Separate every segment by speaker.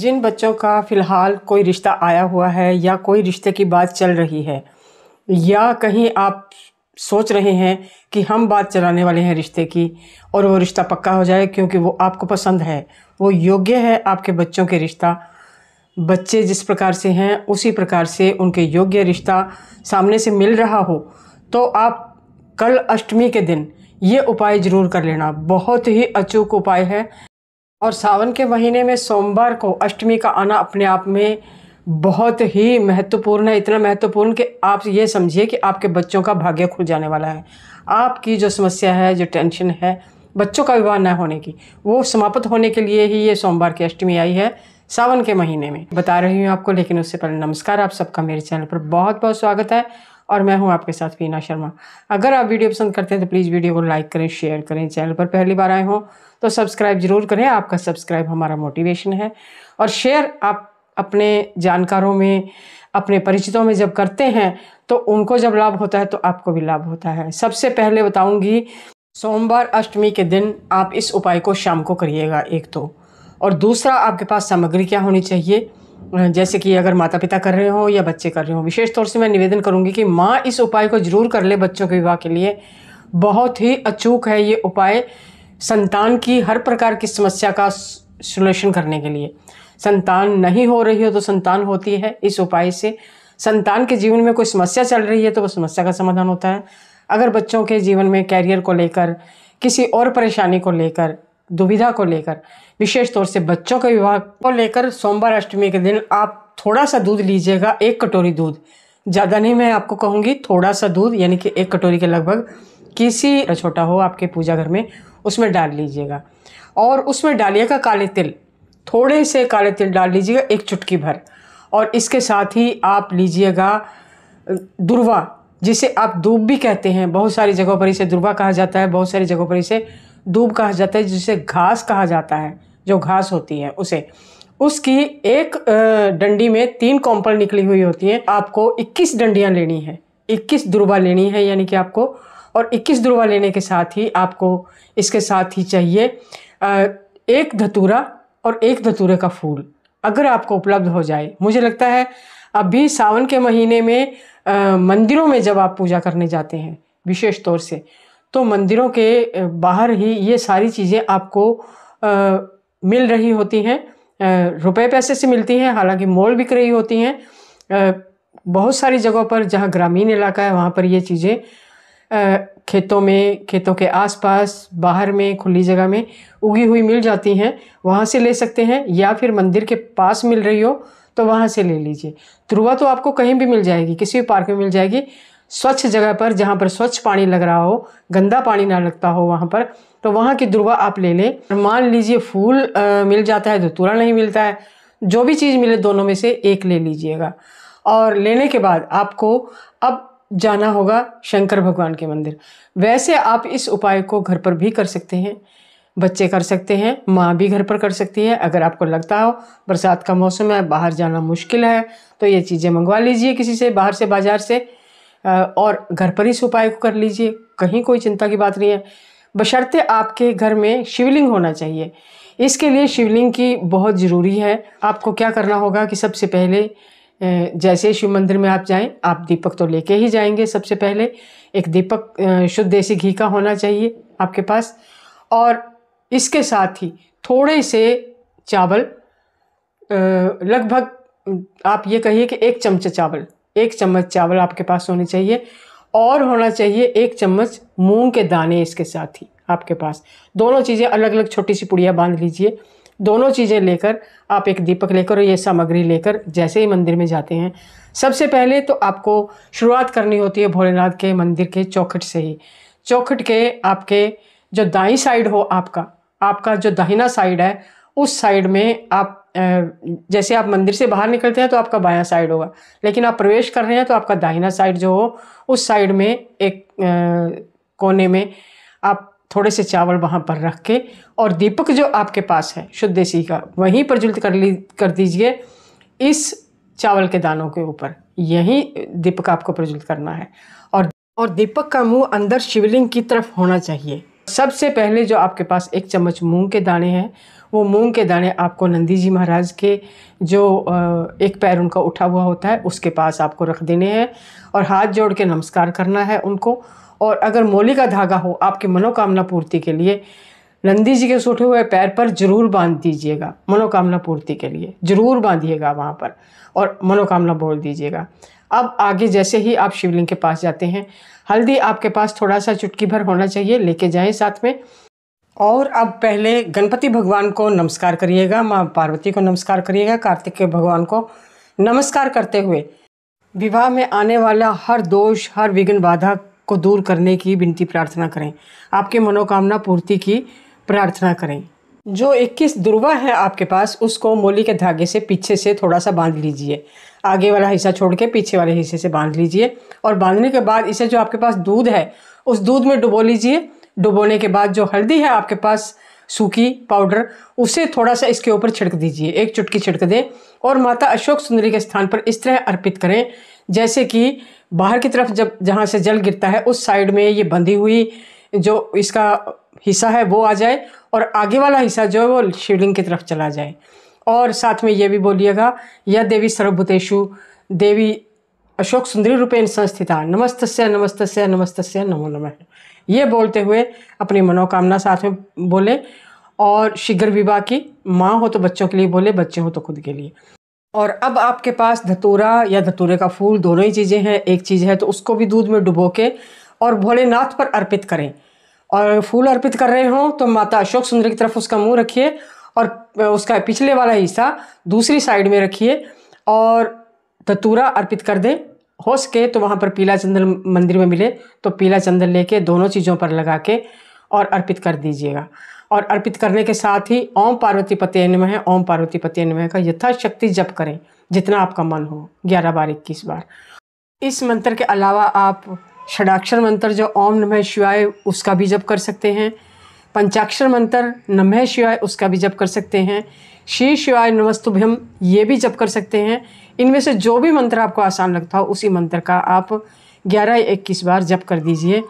Speaker 1: जिन बच्चों का फ़िलहाल कोई रिश्ता आया हुआ है या कोई रिश्ते की बात चल रही है या कहीं आप सोच रहे हैं कि हम बात चलाने वाले हैं रिश्ते की और वो रिश्ता पक्का हो जाए क्योंकि वो आपको पसंद है वो योग्य है आपके बच्चों के रिश्ता बच्चे जिस प्रकार से हैं उसी प्रकार से उनके योग्य रिश्ता सामने से मिल रहा हो तो आप कल अष्टमी के दिन ये उपाय ज़रूर कर लेना बहुत ही अचूक उपाय है और सावन के महीने में सोमवार को अष्टमी का आना अपने आप में बहुत ही महत्वपूर्ण है इतना महत्वपूर्ण कि आप ये समझिए कि आपके बच्चों का भाग्य खुल जाने वाला है आपकी जो समस्या है जो टेंशन है बच्चों का विवाह न होने की वो समाप्त होने के लिए ही ये सोमवार की अष्टमी आई है सावन के महीने में बता रही हूँ आपको लेकिन उससे पहले नमस्कार आप सबका मेरे चैनल पर बहुत बहुत स्वागत है और मैं हूं आपके साथ वीना शर्मा अगर आप वीडियो पसंद करते हैं तो प्लीज़ वीडियो को लाइक करें शेयर करें चैनल पर पहली बार आए हों तो सब्सक्राइब ज़रूर करें आपका सब्सक्राइब हमारा मोटिवेशन है और शेयर आप अपने जानकारों में अपने परिचितों में जब करते हैं तो उनको जब लाभ होता है तो आपको भी लाभ होता है सबसे पहले बताऊंगी सोमवार अष्टमी के दिन आप इस उपाय को शाम को करिएगा एक तो और दूसरा आपके पास सामग्री क्या होनी चाहिए जैसे कि अगर माता पिता कर रहे हो या बच्चे कर रहे हो विशेष तौर से मैं निवेदन करूँगी कि माँ इस उपाय को जरूर कर ले बच्चों के विवाह के लिए बहुत ही अचूक है ये उपाय संतान की हर प्रकार की समस्या का सोल्यूशन करने के लिए संतान नहीं हो रही हो तो संतान होती है इस उपाय से संतान के जीवन में कोई समस्या चल रही है तो वह समस्या का समाधान होता है अगर बच्चों के जीवन में कैरियर को लेकर किसी और परेशानी को लेकर दुविधा को लेकर विशेष तौर से बच्चों के विवाह को लेकर सोमवार अष्टमी के दिन आप थोड़ा सा दूध लीजिएगा एक कटोरी दूध ज़्यादा नहीं मैं आपको कहूँगी थोड़ा सा दूध यानी कि एक कटोरी के लगभग किसी छोटा हो आपके पूजा घर में उसमें डाल लीजिएगा और उसमें डालिएगा काले तिल थोड़े से काले तिल डाल लीजिएगा एक चुटकी भर और इसके साथ ही आप लीजिएगा दुर्वा जिसे आप दूब भी कहते हैं बहुत सारी जगहों पर इसे दुर्वा कहा जाता है बहुत सारी जगहों पर इसे दूब कहा जाता है जिसे घास कहा जाता है जो घास होती है उसे उसकी एक डंडी में तीन कॉम्पल निकली हुई होती है आपको 21 डंडियाँ लेनी है 21 दुर्बा लेनी है यानी कि आपको और 21 दुर्बा लेने के साथ ही आपको इसके साथ ही चाहिए एक धतूरा और एक धतूरे का फूल अगर आपको उपलब्ध हो जाए मुझे लगता है अभी सावन के महीने में आ, मंदिरों में जब आप पूजा करने जाते हैं विशेष तौर से तो मंदिरों के बाहर ही ये सारी चीज़ें आपको आ, मिल रही होती हैं रुपए पैसे से मिलती हैं हालांकि मोल बिक रही होती हैं बहुत सारी जगहों पर जहाँ ग्रामीण इलाका है वहाँ पर ये चीज़ें खेतों में खेतों के आसपास बाहर में खुली जगह में उगी हुई मिल जाती हैं वहाँ से ले सकते हैं या फिर मंदिर के पास मिल रही हो तो वहाँ से ले लीजिए ध्रुआ तो आपको कहीं भी मिल जाएगी किसी भी पार्क में मिल जाएगी स्वच्छ जगह पर जहाँ पर स्वच्छ पानी लग रहा हो गंदा पानी ना लगता हो वहाँ पर तो वहाँ की दुर्वा आप ले लें मान लीजिए फूल आ, मिल जाता है तो तुरा नहीं मिलता है जो भी चीज़ मिले दोनों में से एक ले लीजिएगा और लेने के बाद आपको अब जाना होगा शंकर भगवान के मंदिर वैसे आप इस उपाय को घर पर भी कर सकते हैं बच्चे कर सकते हैं माँ भी घर पर कर सकती है अगर आपको लगता हो बरसात का मौसम है बाहर जाना मुश्किल है तो ये चीज़ें मंगवा लीजिए किसी से बाहर से बाज़ार से और घर पर ही इस उपाय को कर लीजिए कहीं कोई चिंता की बात नहीं है बशर्ते आपके घर में शिवलिंग होना चाहिए इसके लिए शिवलिंग की बहुत ज़रूरी है आपको क्या करना होगा कि सबसे पहले जैसे शिव मंदिर में आप जाएं आप दीपक तो लेके ही जाएंगे सबसे पहले एक दीपक शुद्ध देसी घी का होना चाहिए आपके पास और इसके साथ ही थोड़े से चावल लगभग आप ये कहिए कि एक चमचा चावल एक चम्मच चावल आपके पास होने चाहिए और होना चाहिए एक चम्मच मूंग के दाने इसके साथ ही आपके पास दोनों चीज़ें अलग अलग छोटी सी पुड़िया बांध लीजिए दोनों चीज़ें लेकर आप एक दीपक लेकर और ये सामग्री लेकर जैसे ही मंदिर में जाते हैं सबसे पहले तो आपको शुरुआत करनी होती है भोलेनाथ के मंदिर के चौखट से ही चौखट के आपके जो दाई साइड हो आपका आपका जो दाहिना साइड है उस साइड में आप जैसे आप मंदिर से बाहर निकलते हैं तो आपका बायां साइड होगा लेकिन आप प्रवेश कर रहे हैं तो आपका दाहिना साइड जो हो उस साइड में एक कोने में आप थोड़े से चावल वहाँ पर रख के और दीपक जो आपके पास है शुद्ध देसी का वहीं प्रज्वलित कर ली कर दीजिए इस चावल के दानों के ऊपर यही दीपक आपको प्रज्वलित करना है और और दीपक का मुंह अंदर शिवलिंग की तरफ होना चाहिए सबसे पहले जो आपके पास एक चम्मच मूंग के दाने हैं वो मूंग के दाने आपको नंदी जी महाराज के जो एक पैर उनका उठा हुआ होता है उसके पास आपको रख देने हैं और हाथ जोड़ के नमस्कार करना है उनको और अगर मोली का धागा हो आपकी मनोकामना पूर्ति के लिए नंदी जी के सूठे उठे हुए पैर पर जरूर बांध दीजिएगा मनोकामना पूर्ति के लिए जरूर बांधिएगा वहाँ पर और मनोकामना बोल दीजिएगा अब आगे जैसे ही आप शिवलिंग के पास जाते हैं हल्दी आपके पास थोड़ा सा चुटकी भर होना चाहिए लेके जाएं साथ में और अब पहले गणपति भगवान को नमस्कार करिएगा माँ पार्वती को नमस्कार करिएगा कार्तिक के भगवान को नमस्कार करते हुए विवाह में आने वाला हर दोष हर विघ्न बाधा को दूर करने की विनती प्रार्थना करें आपकी मनोकामना पूर्ति की प्रार्थना करें जो 21 दुर्वा है आपके पास उसको मोली के धागे से पीछे से थोड़ा सा बांध लीजिए आगे वाला हिस्सा छोड़ के पीछे वाले हिस्से से बांध लीजिए और बांधने के बाद इसे जो आपके पास दूध है उस दूध में डुबो लीजिए डुबोने के बाद जो हल्दी है आपके पास सूखी पाउडर उसे थोड़ा सा इसके ऊपर छिड़क दीजिए एक चुटकी छिड़क दें और माता अशोक सुंदरी के स्थान पर इस तरह अर्पित करें जैसे कि बाहर की तरफ जब जहाँ से जल गिरता है उस साइड में ये बंधी हुई जो इसका हिस्सा है वो आ जाए और आगे वाला हिस्सा जो है वो शिवलिंग की तरफ चला जाए और साथ में ये भी बोलिएगा यह देवी सर्वभूतेशु देवी अशोक सुंदरी रूपेण संस्थिता नमस्तस्य नमस्तस्य नमस्तस्य नमो नमः ये बोलते हुए अपनी मनोकामना साथ में बोले और शीघ्र विवाह की माँ हो तो बच्चों के लिए बोले बच्चे हो तो खुद के लिए और अब आपके पास धतूरा या धतूरे का फूल दोनों ही चीज़ें हैं एक चीज़ है तो उसको भी दूध में डुबो के और भोलेनाथ पर अर्पित करें और फूल अर्पित कर रहे हों तो माता अशोक सुंदर की तरफ उसका मुंह रखिए और उसका पिछले वाला हिस्सा दूसरी साइड में रखिए और धतूरा तो अर्पित कर दें हो सके तो वहाँ पर पीला चंदन मंदिर में मिले तो पीला चंदन लेके दोनों चीज़ों पर लगा के और अर्पित कर दीजिएगा और अर्पित करने के साथ ही ओम पार्वती पते है ओम पार्वती पते नमः का यथाशक्ति जप करें जितना आपका मन हो ग्यारह बार इक्कीस बार इस मंत्र के अलावा आप षडाक्षर मंत्र जो ओम नमः शिवाय उसका भी जप कर सकते हैं पंचाक्षर मंत्र नमह शिवाय उसका भी जप कर सकते हैं श्री शिवाय नमस्तुभ्यम ये भी जप कर सकते हैं इनमें से जो भी मंत्र आपको आसान लगता हो उसी मंत्र का आप ग्यारह इक्कीस बार जप कर दीजिए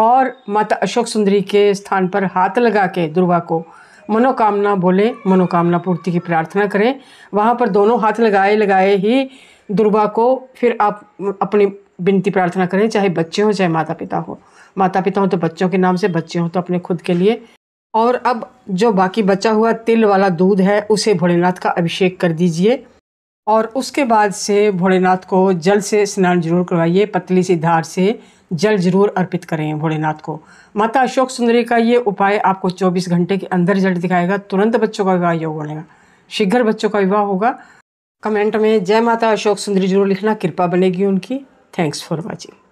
Speaker 1: और माता अशोक सुंदरी के स्थान पर हाथ लगा के दुर्गा को मनोकामना बोले मनोकामना पूर्ति की प्रार्थना करें वहाँ पर दोनों हाथ लगाए लगाए ही दुर्गा को फिर आप अपनी विनती प्रार्थना करें चाहे बच्चे हो चाहे माता पिता हो माता पिता हों तो बच्चों के नाम से बच्चे हों तो अपने खुद के लिए और अब जो बाकी बचा हुआ तिल वाला दूध है उसे भोलेनाथ का अभिषेक कर दीजिए और उसके बाद से भोलेनाथ को जल से स्नान जरूर करवाइए पतली सी धार से जल जरूर अर्पित करें भोलेनाथ को माता अशोक सुंदरी का ये उपाय आपको 24 घंटे के अंदर जल दिखाएगा तुरंत बच्चों का विवाह योग बनेगा शीघ्र बच्चों का विवाह होगा कमेंट में जय माता अशोक सुंदरी जरूर लिखना कृपा बनेगी उनकी थैंक्स फॉर वॉचिंग